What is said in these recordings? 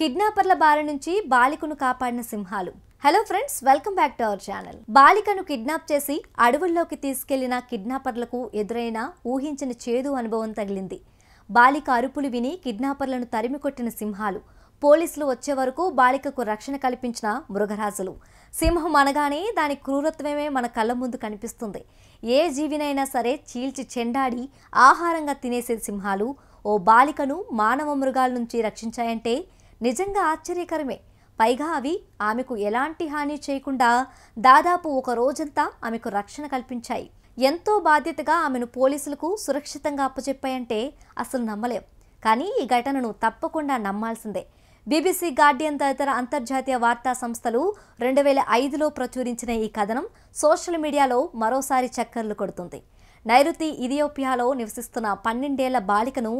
కిడ్నాపర్ల బారి నుంచి బాలికను కాపాడిన సింహాలు hello friends welcome back to our channel బాలికను కిడ్నాప్ చేసి అడవుల్లోకి తీసుకెళ్లిన కిడ్నాపర్లకు ఎదురైన ఊహించిన చేదు అనుభవం తగిలింది బాలిక అరుపులు విని కిడ్నాపర్లను తరిమి కొట్టిన సింహాలు పోలీసులు వచ్చే వరకు బాలికకు రక్షణ కల్పించిన మృగరాజులు సింహం అనగానే దాని క్రూరత్వమే మన కళ్ళ ముందు కనిపిస్తుంది ఏ జీవినైనా సరే చీల్చి చెండాడి ఆహారంగా తినేసే సింహాలు ఓ బాలికను మానవ మృగాల నుంచి రక్షించాయంటే నిజంగా ఆశ్చర్యకరమే పైగా అవి ఆమెకు ఎలాంటి హాని చేయకుండా దాదాపు ఒక రోజంతా ఆమెకు రక్షణ కల్పించాయి ఎంతో బాధ్యతగా ఆమెను పోలీసులకు సురక్షితంగా అప్పచెప్పాయంటే అసలు నమ్మలేం కానీ ఈ ఘటనను తప్పకుండా నమ్మాల్సిందే బీబీసీ గార్డియన్ తదితర అంతర్జాతీయ వార్తా సంస్థలు రెండు వేల ఐదులో ప్రచురించిన ఈ కథనం సోషల్ మీడియాలో మరోసారి చక్కర్లు కొడుతుంది నైరుతి ఇథియోపియాలో నివసిస్తున్న పన్నెండేళ్ల బాలికను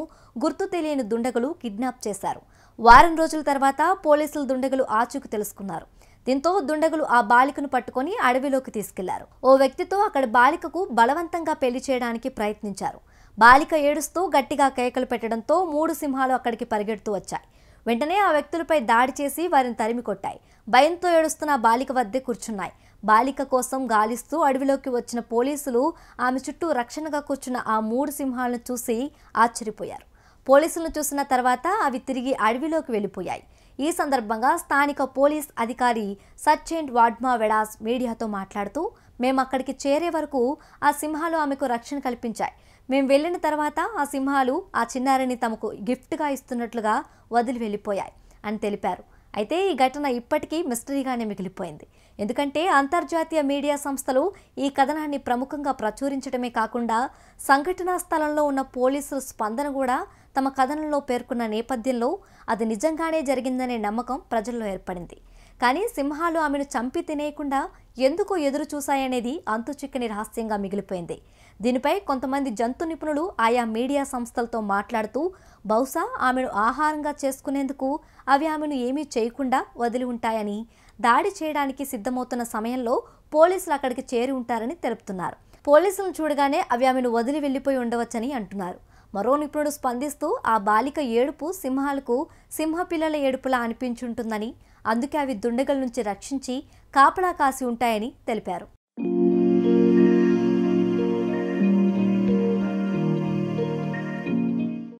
గుర్తు తెలియని దుండగులు కిడ్నాప్ చేశారు వారం రోజుల తర్వాత పోలీసులు దుండగులు ఆచూకు తెలుసుకున్నారు దీంతో దుండగులు ఆ బాలికను పట్టుకొని అడవిలోకి తీసుకెళ్లారు ఓ వ్యక్తితో అక్కడ బాలికకు బలవంతంగా పెళ్లి చేయడానికి ప్రయత్నించారు బాలిక ఏడుస్తూ గట్టిగా కేకలు పెట్టడంతో మూడు సింహాలు అక్కడికి పరిగెడుతూ వచ్చాయి వెంటనే ఆ వ్యక్తులపై దాడి చేసి వారిని తరిమి కొట్టాయి భయంతో ఏడుస్తున్న బాలిక వద్దే కూర్చున్నాయి బాలిక కోసం గాలిస్తూ అడవిలోకి వచ్చిన పోలీసులు ఆమె చుట్టూ రక్షణగా కూర్చున్న ఆ మూడు సింహాలను చూసి ఆశ్చర్యపోయారు పోలీసులను చూసిన తర్వాత అవి తిరిగి అడవిలోకి వెళ్ళిపోయాయి ఈ సందర్భంగా స్థానిక పోలీస్ అధికారి సచ్చేంట్ వాడ్మా వెడాస్ మీడియాతో మాట్లాడుతూ మేము అక్కడికి చేరే వరకు ఆ సింహాలు ఆమెకు రక్షణ కల్పించాయి మేము వెళ్ళిన తర్వాత ఆ సింహాలు ఆ చిన్నారిని తమకు గిఫ్ట్గా ఇస్తున్నట్లుగా వదిలి వెళ్ళిపోయాయి అని తెలిపారు అయితే ఈ ఘటన ఇప్పటికీ మిస్టరీగానే మిగిలిపోయింది ఎందుకంటే అంతర్జాతీయ మీడియా సంస్థలు ఈ కథనాన్ని ప్రముఖంగా ప్రచురించడమే కాకుండా సంఘటనా స్థలంలో ఉన్న పోలీసుల స్పందన కూడా తమ కథనంలో పేర్కొన్న నేపథ్యంలో అది నిజంగానే జరిగిందనే నమ్మకం ప్రజల్లో ఏర్పడింది కానీ సింహాలు ఆమెను చంపి తినేయకుండా ఎందుకు ఎదురు చూశాయనేది చిక్కని రహస్యంగా మిగిలిపోయింది దీనిపై కొంతమంది జంతు నిపుణులు ఆయా మీడియా సంస్థలతో మాట్లాడుతూ బహుశా ఆమెను ఆహారంగా చేసుకునేందుకు అవి ఆమెను ఏమీ చేయకుండా వదిలి ఉంటాయని దాడి చేయడానికి సిద్ధమవుతున్న సమయంలో పోలీసులు అక్కడికి చేరి ఉంటారని తెలుపుతున్నారు పోలీసులను చూడగానే అవి ఆమెను వదిలి వెళ్ళిపోయి ఉండవచ్చని అంటున్నారు మరో నిపుణుడు స్పందిస్తూ ఆ బాలిక ఏడుపు సింహాలకు సింహపిల్లల ఏడుపులా అనిపించుంటుందని అందుకే అవి దుండగల నుంచి రక్షించి కాపలా కాసి ఉంటాయని తెలిపారు